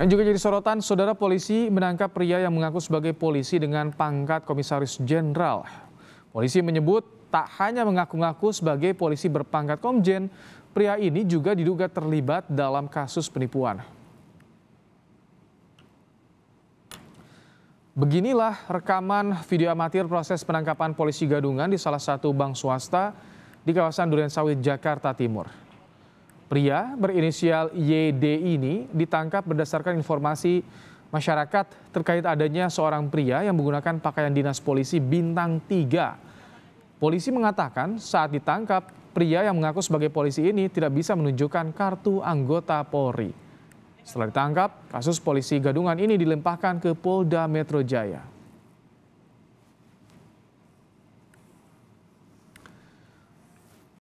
Yang juga jadi sorotan, saudara polisi menangkap pria yang mengaku sebagai polisi dengan pangkat komisaris jenderal. Polisi menyebut tak hanya mengaku-ngaku sebagai polisi berpangkat komjen, pria ini juga diduga terlibat dalam kasus penipuan. Beginilah rekaman video amatir proses penangkapan polisi gadungan di salah satu bank swasta di kawasan Duren Sawit, Jakarta Timur. Pria berinisial YD ini ditangkap berdasarkan informasi masyarakat terkait adanya seorang pria yang menggunakan pakaian dinas polisi bintang 3. Polisi mengatakan saat ditangkap, pria yang mengaku sebagai polisi ini tidak bisa menunjukkan kartu anggota Polri. Setelah ditangkap, kasus polisi gadungan ini dilempahkan ke Polda Metro Jaya.